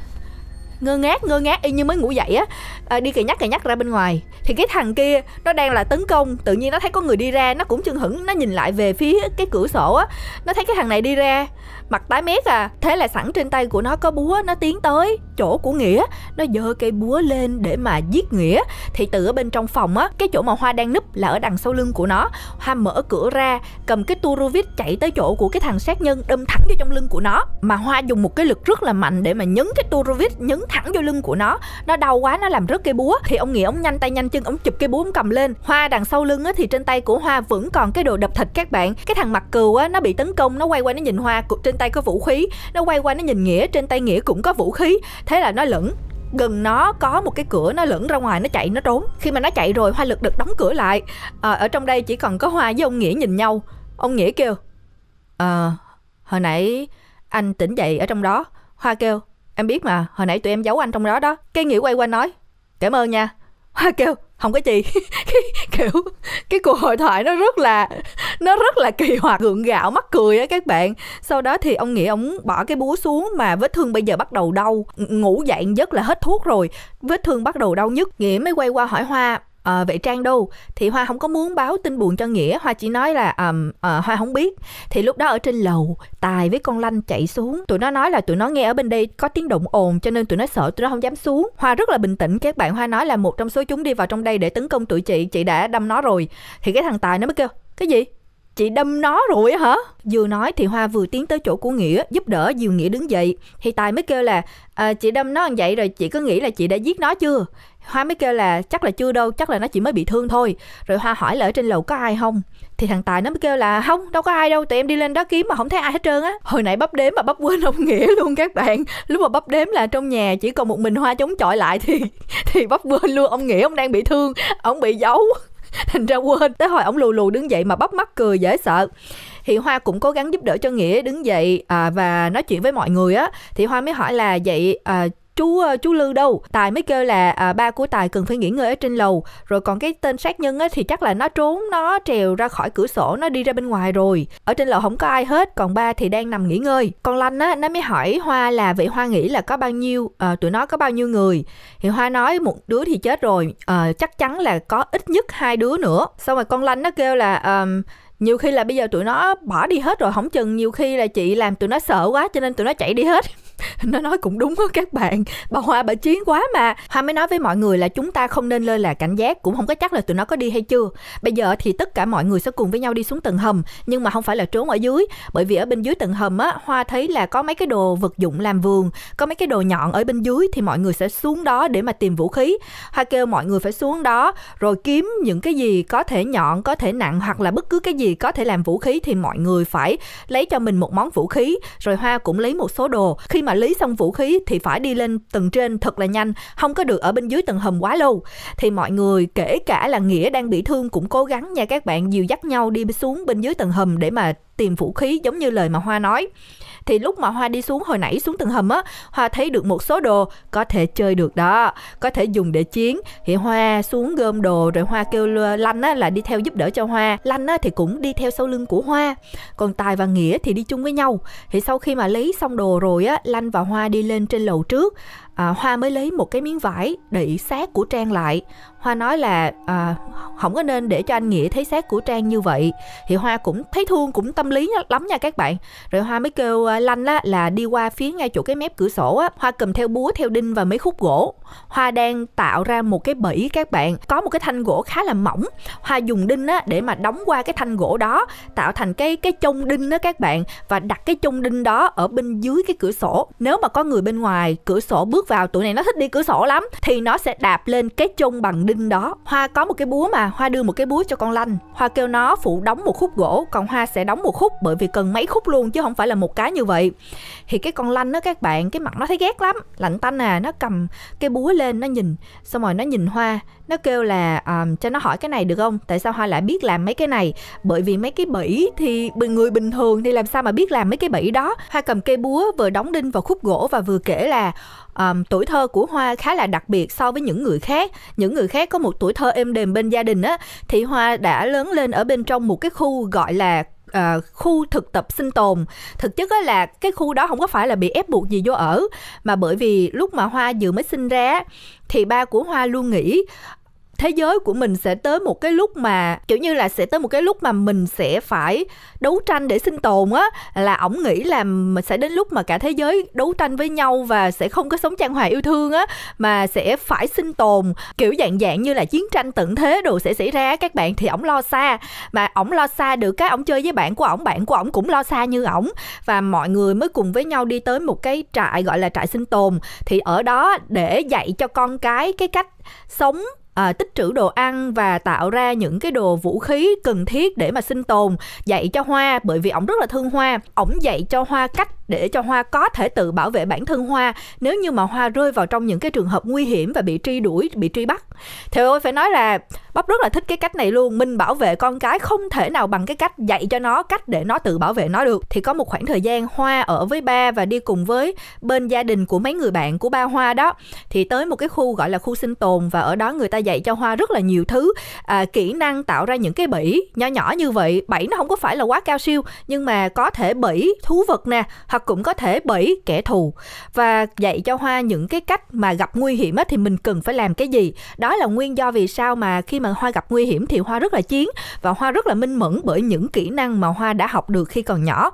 ngơ ngác ngơ ngác y như mới ngủ dậy á à, đi cày nhắc cày nhắc ra bên ngoài thì cái thằng kia nó đang là tấn công tự nhiên nó thấy có người đi ra nó cũng chưng hửng nó nhìn lại về phía cái cửa sổ á nó thấy cái thằng này đi ra mặt tái mét à thế là sẵn trên tay của nó có búa nó tiến tới chỗ của nghĩa nó giơ cây búa lên để mà giết nghĩa thì từ ở bên trong phòng á cái chỗ mà hoa đang núp là ở đằng sau lưng của nó hoa mở cửa ra cầm cái turovit chạy tới chỗ của cái thằng sát nhân đâm thẳng vô trong lưng của nó mà hoa dùng một cái lực rất là mạnh để mà nhấn cái turovit nhấn thẳng vô lưng của nó nó đau quá nó làm rớt cây búa thì ông nghĩa ông nhanh tay nhanh chân ông chụp cây búa ông cầm lên hoa đằng sau lưng á thì trên tay của hoa vẫn còn cái đồ đập thịt các bạn cái thằng mặt cừu á nó bị tấn công nó quay qua nó nhìn hoa trên tay có vũ khí nó quay qua nó nhìn nghĩa trên tay nghĩa cũng có vũ khí thế là nó lửng gần nó có một cái cửa nó lửng ra ngoài nó chạy nó trốn khi mà nó chạy rồi hoa lực được đóng cửa lại à, ở trong đây chỉ còn có hoa với ông nghĩa nhìn nhau ông nghĩa kêu ờ à, hồi nãy anh tỉnh dậy ở trong đó hoa kêu em biết mà hồi nãy tụi em giấu anh trong đó đó cái nghĩa quay qua nói cảm ơn nha hoa kêu không có gì cái, kiểu cái cuộc hội thoại nó rất là nó rất là kỳ hoạt gượng gạo mắc cười á các bạn sau đó thì ông nghĩa ông bỏ cái búa xuống mà vết thương bây giờ bắt đầu đau ngủ dậy giấc là hết thuốc rồi vết thương bắt đầu đau nhất nghĩa mới quay qua hỏi hoa à, vậy trang đâu thì hoa không có muốn báo tin buồn cho nghĩa hoa chỉ nói là um, uh, hoa không biết thì lúc đó ở trên lầu tài với con lanh chạy xuống tụi nó nói là tụi nó nghe ở bên đây có tiếng động ồn cho nên tụi nó sợ tụi nó không dám xuống hoa rất là bình tĩnh các bạn hoa nói là một trong số chúng đi vào trong đây để tấn công tụi chị chị đã đâm nó rồi thì cái thằng tài nó mới kêu cái gì chị đâm nó rồi hả vừa nói thì hoa vừa tiến tới chỗ của nghĩa giúp đỡ diều nghĩa đứng dậy thì tài mới kêu là à, chị đâm nó như vậy rồi chị có nghĩ là chị đã giết nó chưa hoa mới kêu là chắc là chưa đâu chắc là nó chỉ mới bị thương thôi rồi hoa hỏi là ở trên lầu có ai không thì thằng tài nó mới kêu là không đâu có ai đâu tụi em đi lên đó kiếm mà không thấy ai hết trơn á hồi nãy bắp đếm mà bắp quên ông nghĩa luôn các bạn lúc mà bắp đếm là trong nhà chỉ còn một mình hoa chống chọi lại thì thì bắp quên luôn ông nghĩa ông đang bị thương ông bị giấu thành ra quên tới hồi ổng lù lù đứng dậy mà bắp mắt cười dễ sợ thì hoa cũng cố gắng giúp đỡ cho nghĩa đứng dậy à, và nói chuyện với mọi người á thì hoa mới hỏi là vậy à, chú ờ, chú lư đâu tài mới kêu là à, ba của tài cần phải nghỉ ngơi ở trên lầu rồi còn cái tên sát nhân á thì chắc là nó trốn nó trèo ra khỏi cửa sổ nó đi ra bên ngoài rồi ở trên lầu không có ai hết còn ba thì đang nằm nghỉ ngơi còn lanh á nó mới hỏi hoa là vậy hoa nghĩ là có bao nhiêu à, tụi nó có bao nhiêu người thì hoa nói một đứa thì chết rồi à, chắc chắn là có ít nhất hai đứa nữa xong rồi con lanh nó kêu là um, nhiều khi là bây giờ tụi nó bỏ đi hết rồi không chừng nhiều khi là chị làm tụi nó sợ quá cho nên tụi nó chạy đi hết nó nói cũng đúng đó các bạn bà hoa bà chiến quá mà hoa mới nói với mọi người là chúng ta không nên lơ là cảnh giác cũng không có chắc là tụi nó có đi hay chưa bây giờ thì tất cả mọi người sẽ cùng với nhau đi xuống tầng hầm nhưng mà không phải là trốn ở dưới bởi vì ở bên dưới tầng hầm á hoa thấy là có mấy cái đồ vật dụng làm vườn có mấy cái đồ nhọn ở bên dưới thì mọi người sẽ xuống đó để mà tìm vũ khí hoa kêu mọi người phải xuống đó rồi kiếm những cái gì có thể nhọn có thể nặng hoặc là bất cứ cái gì có thể làm vũ khí thì mọi người phải lấy cho mình một món vũ khí rồi hoa cũng lấy một số đồ khi mà lấy xong vũ khí thì phải đi lên tầng trên thật là nhanh không có được ở bên dưới tầng hầm quá lâu thì mọi người kể cả là nghĩa đang bị thương cũng cố gắng nha các bạn dìu dắt nhau đi xuống bên dưới tầng hầm để mà tìm vũ khí giống như lời mà Hoa nói. Thì lúc mà Hoa đi xuống hồi nãy xuống tầng hầm á, Hoa thấy được một số đồ có thể chơi được đó, có thể dùng để chiến. Thì Hoa xuống gom đồ rồi Hoa kêu Lanh á là đi theo giúp đỡ cho Hoa. Lanh á thì cũng đi theo sau lưng của Hoa. Còn Tài và Nghĩa thì đi chung với nhau. Thì sau khi mà lấy xong đồ rồi á, Lanh và Hoa đi lên trên lầu trước à, hoa mới lấy một cái miếng vải đậy xác của trang lại hoa nói là à, không có nên để cho anh nghĩa thấy xác của trang như vậy thì hoa cũng thấy thương cũng tâm lý lắm nha các bạn rồi hoa mới kêu à, lanh á, là đi qua phía ngay chỗ cái mép cửa sổ á hoa cầm theo búa theo đinh và mấy khúc gỗ hoa đang tạo ra một cái bẫy các bạn có một cái thanh gỗ khá là mỏng hoa dùng đinh á để mà đóng qua cái thanh gỗ đó tạo thành cái cái chông đinh đó các bạn và đặt cái chông đinh đó ở bên dưới cái cửa sổ nếu mà có người bên ngoài cửa sổ bước bước vào tụi này nó thích đi cửa sổ lắm thì nó sẽ đạp lên cái chung bằng đinh đó hoa có một cái búa mà hoa đưa một cái búa cho con lanh hoa kêu nó phụ đóng một khúc gỗ còn hoa sẽ đóng một khúc bởi vì cần mấy khúc luôn chứ không phải là một cái như vậy thì cái con lanh đó các bạn cái mặt nó thấy ghét lắm lạnh tanh à nó cầm cái búa lên nó nhìn xong rồi nó nhìn hoa nó kêu là um, cho nó hỏi cái này được không tại sao hoa lại biết làm mấy cái này bởi vì mấy cái bẫy thì người bình thường thì làm sao mà biết làm mấy cái bẫy đó hoa cầm cây búa vừa đóng đinh vào khúc gỗ và vừa kể là um, tuổi thơ của hoa khá là đặc biệt so với những người khác những người khác có một tuổi thơ êm đềm bên gia đình á thì hoa đã lớn lên ở bên trong một cái khu gọi là uh, khu thực tập sinh tồn thực chất là cái khu đó không có phải là bị ép buộc gì vô ở mà bởi vì lúc mà hoa vừa mới sinh ra thì ba của hoa luôn nghĩ thế giới của mình sẽ tới một cái lúc mà kiểu như là sẽ tới một cái lúc mà mình sẽ phải đấu tranh để sinh tồn á là ổng nghĩ là sẽ đến lúc mà cả thế giới đấu tranh với nhau và sẽ không có sống trang hòa yêu thương á mà sẽ phải sinh tồn kiểu dạng dạng như là chiến tranh tận thế đồ sẽ xảy ra các bạn thì ổng lo xa mà ổng lo xa được cái ổng chơi với bạn của ổng bạn của ổng cũng lo xa như ổng và mọi người mới cùng với nhau đi tới một cái trại gọi là trại sinh tồn thì ở đó để dạy cho con cái cái cách sống à, tích trữ đồ ăn và tạo ra những cái đồ vũ khí cần thiết để mà sinh tồn dạy cho hoa bởi vì ổng rất là thương hoa ổng dạy cho hoa cách để cho hoa có thể tự bảo vệ bản thân hoa nếu như mà hoa rơi vào trong những cái trường hợp nguy hiểm và bị truy đuổi bị truy bắt thì ơi phải nói là bắp rất là thích cái cách này luôn mình bảo vệ con cái không thể nào bằng cái cách dạy cho nó cách để nó tự bảo vệ nó được thì có một khoảng thời gian hoa ở với ba và đi cùng với bên gia đình của mấy người bạn của ba hoa đó thì tới một cái khu gọi là khu sinh tồn và ở đó người ta dạy cho hoa rất là nhiều thứ à, kỹ năng tạo ra những cái bẫy nhỏ nhỏ như vậy bẫy nó không có phải là quá cao siêu nhưng mà có thể bẫy thú vật nè hoặc cũng có thể bởi kẻ thù và dạy cho Hoa những cái cách mà gặp nguy hiểm thì mình cần phải làm cái gì. Đó là nguyên do vì sao mà khi mà Hoa gặp nguy hiểm thì Hoa rất là chiến và Hoa rất là minh mẫn bởi những kỹ năng mà Hoa đã học được khi còn nhỏ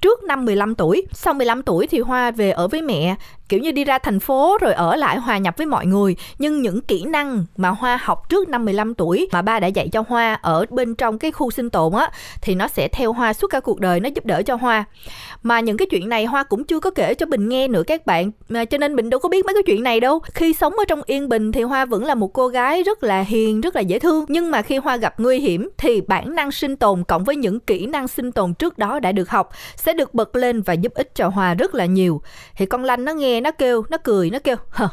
trước năm 15 tuổi. Sau 15 tuổi thì Hoa về ở với mẹ, kiểu như đi ra thành phố rồi ở lại hòa nhập với mọi người. Nhưng những kỹ năng mà Hoa học trước năm 15 tuổi mà ba đã dạy cho Hoa ở bên trong cái khu sinh tồn á thì nó sẽ theo Hoa suốt cả cuộc đời, nó giúp đỡ cho Hoa. Mà những cái chuyện này Hoa cũng chưa có kể cho Bình nghe nữa các bạn, cho nên Bình đâu có biết mấy cái chuyện này đâu. Khi sống ở trong yên bình thì Hoa vẫn là một cô gái rất là hiền, rất là dễ thương. Nhưng mà khi Hoa gặp nguy hiểm thì bản năng sinh tồn cộng với những kỹ năng sinh tồn trước đó đã được học sẽ sẽ được bật lên và giúp ích cho Hoa rất là nhiều. Thì con lanh nó nghe, nó kêu, nó cười, nó kêu, hờ,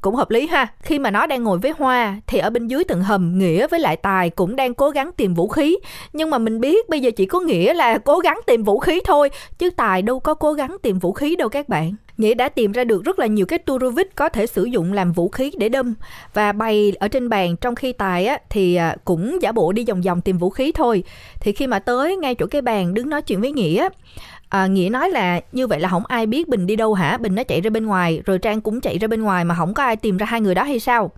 cũng hợp lý ha. Khi mà nó đang ngồi với Hoa thì ở bên dưới tầng hầm Nghĩa với lại Tài cũng đang cố gắng tìm vũ khí. Nhưng mà mình biết bây giờ chỉ có Nghĩa là cố gắng tìm vũ khí thôi chứ Tài đâu có cố gắng tìm vũ khí đâu các bạn. Nghĩa đã tìm ra được rất là nhiều cái Turovit có thể sử dụng làm vũ khí để đâm và bày ở trên bàn trong khi Tài á, thì à, cũng giả bộ đi vòng vòng tìm vũ khí thôi. Thì khi mà tới ngay chỗ cái bàn đứng nói chuyện với Nghĩa à, nghĩa nói là như vậy là không ai biết bình đi đâu hả bình nó chạy ra bên ngoài rồi trang cũng chạy ra bên ngoài mà không có ai tìm ra hai người đó hay sao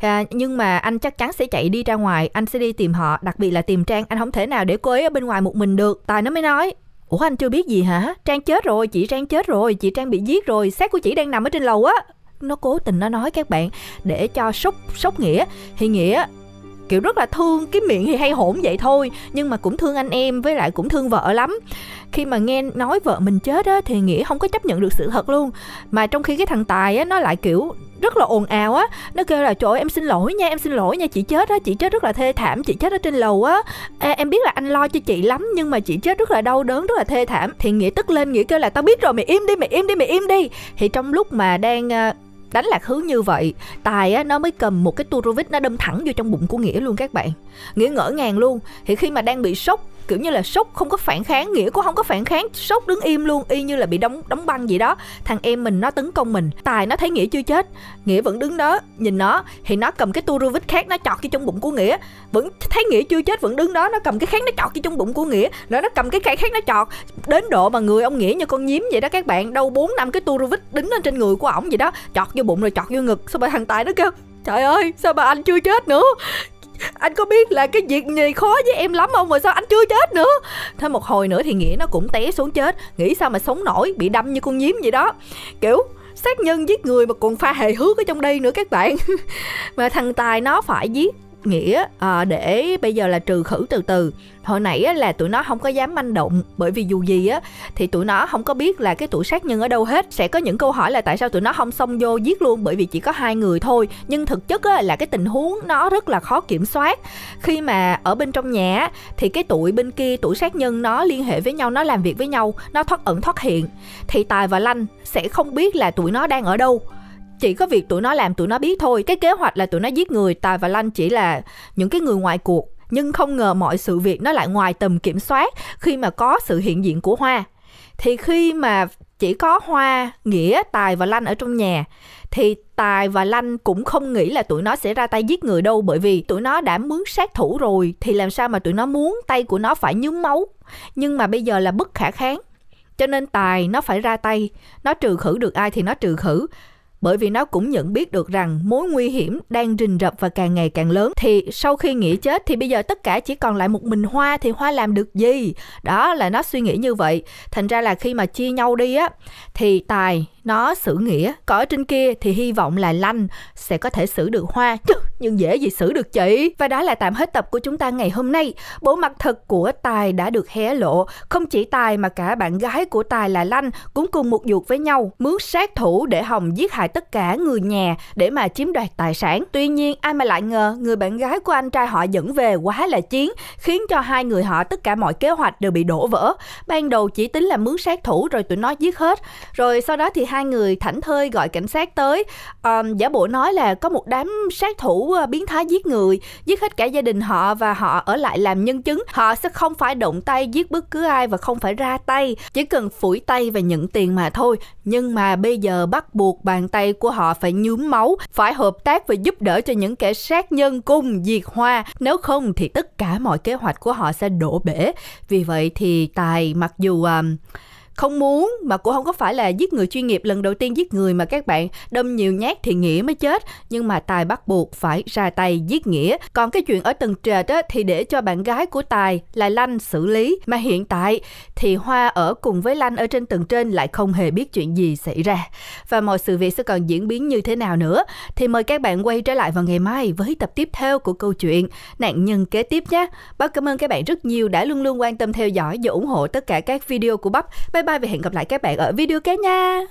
à, nhưng mà anh chắc chắn sẽ chạy đi ra ngoài anh sẽ đi tìm họ đặc biệt là tìm trang anh không thể nào để cô ấy ở bên ngoài một mình được tài nó mới nói ủa anh chưa biết gì hả trang chết rồi chị trang chết rồi chị trang bị giết rồi xác của chị đang nằm ở trên lầu á nó cố tình nó nói các bạn để cho sốc sốc nghĩa thì nghĩa kiểu rất là thương cái miệng thì hay hổn vậy thôi nhưng mà cũng thương anh em với lại cũng thương vợ lắm khi mà nghe nói vợ mình chết á thì nghĩa không có chấp nhận được sự thật luôn mà trong khi cái thằng tài á nó lại kiểu rất là ồn ào á nó kêu là trời ơi em xin lỗi nha em xin lỗi nha chị chết á chị chết rất là thê thảm chị chết ở trên lầu á à, em biết là anh lo cho chị lắm nhưng mà chị chết rất là đau đớn rất là thê thảm thì nghĩa tức lên nghĩa kêu là tao biết rồi mày im đi mày im đi mày im đi thì trong lúc mà đang ờ, đánh lạc hướng như vậy tài á, nó mới cầm một cái turovic nó đâm thẳng vô trong bụng của nghĩa luôn các bạn nghĩa ngỡ ngàng luôn thì khi mà đang bị sốc kiểu như là sốc không có phản kháng nghĩa cũng không có phản kháng sốc đứng im luôn y như là bị đóng đóng băng vậy đó thằng em mình nó tấn công mình tài nó thấy nghĩa chưa chết nghĩa vẫn đứng đó nhìn nó thì nó cầm cái tua ruvit khác nó chọt cái trong bụng của nghĩa vẫn thấy nghĩa chưa chết vẫn đứng đó nó cầm cái khác nó chọt cái trong bụng của nghĩa rồi nó cầm cái cây khác nó chọt đến độ mà người ông nghĩa như con nhím vậy đó các bạn đâu bốn năm cái tua đứng lên trên người của ổng vậy đó chọt vô bụng rồi chọt vô ngực xong rồi thằng tài nó kêu trời ơi sao bà anh chưa chết nữa anh có biết là cái việc gì khó với em lắm không mà sao anh chưa chết nữa thêm một hồi nữa thì nghĩa nó cũng té xuống chết nghĩ sao mà sống nổi bị đâm như con nhím vậy đó kiểu sát nhân giết người mà còn pha hề hước ở trong đây nữa các bạn mà thằng tài nó phải giết kết nghĩa à, để bây giờ là trừ khử từ từ hồi nãy á, là tụi nó không có dám manh động bởi vì dù gì á thì tụi nó không có biết là cái tuổi sát nhân ở đâu hết sẽ có những câu hỏi là tại sao tụi nó không xông vô giết luôn bởi vì chỉ có hai người thôi nhưng thực chất á, là cái tình huống nó rất là khó kiểm soát khi mà ở bên trong nhà thì cái tụi bên kia tuổi sát nhân nó liên hệ với nhau nó làm việc với nhau nó thoát ẩn thoát hiện thì tài và lanh sẽ không biết là tụi nó đang ở đâu chỉ có việc tụi nó làm tụi nó biết thôi cái kế hoạch là tụi nó giết người tài và lanh chỉ là những cái người ngoài cuộc nhưng không ngờ mọi sự việc nó lại ngoài tầm kiểm soát khi mà có sự hiện diện của hoa thì khi mà chỉ có hoa nghĩa tài và lanh ở trong nhà thì tài và lanh cũng không nghĩ là tụi nó sẽ ra tay giết người đâu bởi vì tụi nó đã mướn sát thủ rồi thì làm sao mà tụi nó muốn tay của nó phải nhúm máu nhưng mà bây giờ là bất khả kháng cho nên tài nó phải ra tay nó trừ khử được ai thì nó trừ khử bởi vì nó cũng nhận biết được rằng mối nguy hiểm đang rình rập và càng ngày càng lớn thì sau khi nghĩa chết thì bây giờ tất cả chỉ còn lại một mình hoa thì hoa làm được gì đó là nó suy nghĩ như vậy thành ra là khi mà chia nhau đi á thì tài nó xử nghĩa còn ở trên kia thì hy vọng là lanh sẽ có thể xử được hoa chứ nhưng dễ gì xử được chị. Và đó là tạm hết tập của chúng ta ngày hôm nay. Bộ mặt thật của Tài đã được hé lộ. Không chỉ Tài mà cả bạn gái của Tài là Lanh cũng cùng một ruột với nhau, mướn sát thủ để Hồng giết hại tất cả người nhà để mà chiếm đoạt tài sản. Tuy nhiên, ai mà lại ngờ người bạn gái của anh trai họ dẫn về quá là chiến, khiến cho hai người họ tất cả mọi kế hoạch đều bị đổ vỡ. Ban đầu chỉ tính là mướn sát thủ rồi tụi nó giết hết. Rồi sau đó thì hai người thảnh thơi gọi cảnh sát tới, um, giả bộ nói là có một đám sát thủ À, biến thái giết người, giết hết cả gia đình họ và họ ở lại làm nhân chứng. Họ sẽ không phải động tay giết bất cứ ai và không phải ra tay, chỉ cần phủi tay và nhận tiền mà thôi. Nhưng mà bây giờ bắt buộc bàn tay của họ phải nhuốm máu, phải hợp tác và giúp đỡ cho những kẻ sát nhân cung diệt hoa. Nếu không thì tất cả mọi kế hoạch của họ sẽ đổ bể. Vì vậy thì Tài mặc dù um, không muốn mà cũng không có phải là giết người chuyên nghiệp lần đầu tiên giết người mà các bạn đâm nhiều nhát thì nghĩa mới chết nhưng mà tài bắt buộc phải ra tay giết nghĩa còn cái chuyện ở tầng trệt á, thì để cho bạn gái của tài là lanh xử lý mà hiện tại thì hoa ở cùng với lanh ở trên tầng trên lại không hề biết chuyện gì xảy ra và mọi sự việc sẽ còn diễn biến như thế nào nữa thì mời các bạn quay trở lại vào ngày mai với tập tiếp theo của câu chuyện nạn nhân kế tiếp nhé báo cảm ơn các bạn rất nhiều đã luôn luôn quan tâm theo dõi và ủng hộ tất cả các video của bắp bye bye và hẹn gặp lại các bạn ở video kế nha